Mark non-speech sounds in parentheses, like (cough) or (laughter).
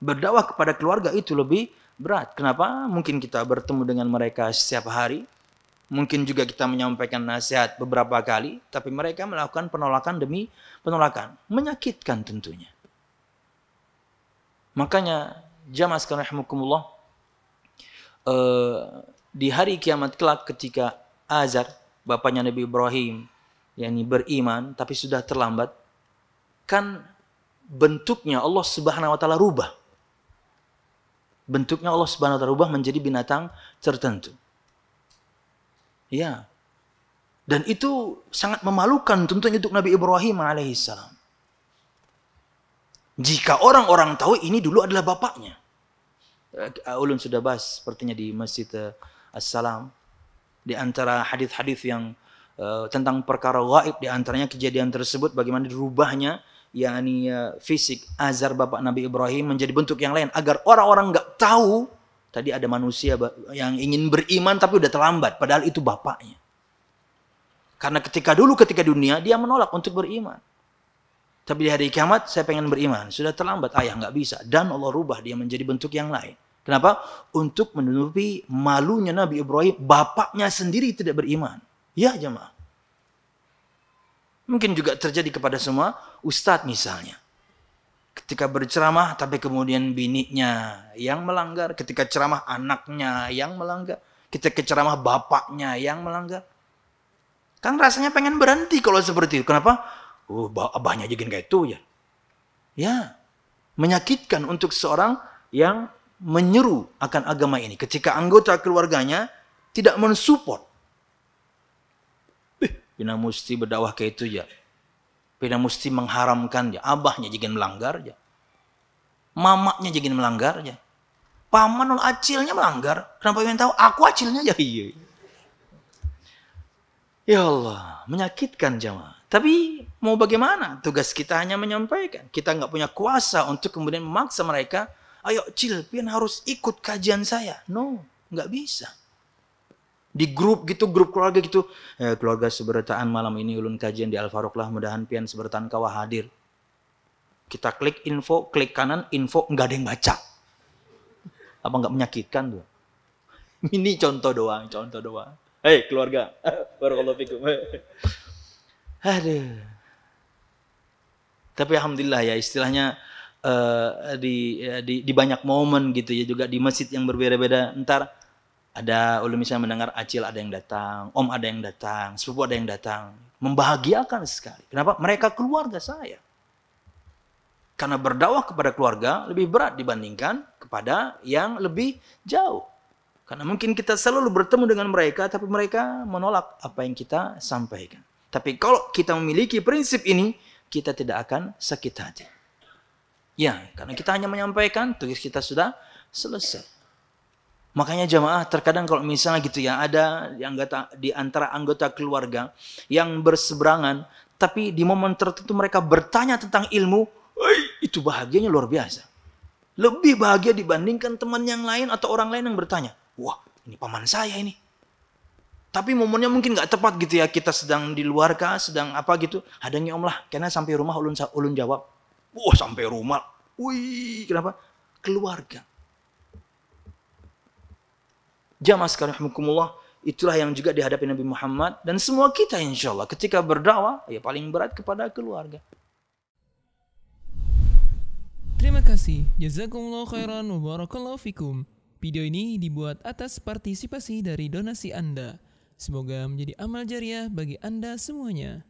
berdakwah kepada keluarga itu lebih berat. Kenapa? Mungkin kita bertemu dengan mereka setiap hari, mungkin juga kita menyampaikan nasihat beberapa kali, tapi mereka melakukan penolakan demi penolakan, menyakitkan tentunya. Makanya jamaah sekalian rahimakumullah eh, di hari kiamat kelak ketika Azar bapaknya Nabi Ibrahim yang beriman tapi sudah terlambat kan bentuknya Allah Subhanahu wa taala rubah bentuknya Allah Subhanahu wa taala ubah menjadi binatang tertentu. Ya. Dan itu sangat memalukan tentunya untuk Nabi Ibrahim alaihissalam. Jika orang-orang tahu ini dulu adalah bapaknya. Eh, ulun sudah bahas sepertinya di Masjid eh, Assalam di antara hadis-hadis yang uh, tentang perkara gaib di antaranya kejadian tersebut bagaimana dirubahnya yakni eh, fisik azar bapak Nabi Ibrahim menjadi bentuk yang lain agar orang-orang nggak -orang tahu tadi ada manusia yang ingin beriman tapi udah terlambat padahal itu bapaknya. Karena ketika dulu ketika dunia dia menolak untuk beriman. Tapi di hari kiamat saya pengen beriman. Sudah terlambat ayah nggak bisa dan Allah rubah dia menjadi bentuk yang lain. Kenapa? Untuk menutupi malunya Nabi Ibrahim, bapaknya sendiri tidak beriman. Ya jemaah. Mungkin juga terjadi kepada semua ustadz misalnya. Ketika berceramah tapi kemudian biniknya yang melanggar. Ketika ceramah anaknya yang melanggar. Ketika ceramah bapaknya yang melanggar. Kan rasanya pengen berhenti kalau seperti itu. Kenapa? Oh, abahnya jadi kayak itu ya. Ya, menyakitkan untuk seorang yang menyeru akan agama ini. Ketika anggota keluarganya tidak mensupport Pina Musti berdakwah ke itu ya. Pina Musti ya, Abahnya jangan melanggar ya. Mamaknya jangan melanggar ya. Paman non acilnya melanggar. Kenapa ingin tahu? Aku acilnya ya iya. Ya Allah, menyakitkan jamaah. Tapi mau bagaimana? Tugas kita hanya menyampaikan. Kita nggak punya kuasa untuk kemudian memaksa mereka. Ayo cil, pian harus ikut kajian saya. No, nggak bisa di grup gitu, grup keluarga gitu. Eh, keluarga seberataan malam ini ulun kajian di al lah mudahan pian seberataan kawa hadir. Kita klik info, klik kanan, info, nggak ada yang baca. Apa enggak menyakitkan tuh? (laughs) Ini contoh doang, contoh doang. Hei keluarga, (laughs) baru kalau fikum. Aduh. Tapi Alhamdulillah ya istilahnya uh, di, eh, di, di banyak momen gitu ya juga di masjid yang berbeda-beda. Ntar ada ulun misalnya mendengar acil ada yang datang, om ada yang datang, sepupu ada yang datang. Membahagiakan sekali. Kenapa? Mereka keluarga saya. Karena berdakwah kepada keluarga lebih berat dibandingkan kepada yang lebih jauh. Karena mungkin kita selalu bertemu dengan mereka, tapi mereka menolak apa yang kita sampaikan. Tapi kalau kita memiliki prinsip ini, kita tidak akan sakit hati. Ya, karena kita hanya menyampaikan, tugas kita sudah selesai. Makanya jamaah terkadang kalau misalnya gitu ya ada yang kata di antara anggota keluarga yang berseberangan tapi di momen tertentu mereka bertanya tentang ilmu, itu bahagianya luar biasa. Lebih bahagia dibandingkan teman yang lain atau orang lain yang bertanya, wah ini paman saya ini. Tapi momennya mungkin gak tepat gitu ya, kita sedang di luar kah, sedang apa gitu, adanya om lah, karena sampai rumah ulun, ulun jawab, wah sampai rumah, wih kenapa? Keluarga. Jamaah sekalian rahmukumullah, itulah yang juga dihadapi Nabi Muhammad dan semua kita insya Allah ketika berdakwah ya paling berat kepada keluarga. Terima kasih. Jazakumullah khairan wa barakallahu fikum. Video ini dibuat atas partisipasi dari donasi Anda. Semoga menjadi amal jariah bagi Anda semuanya.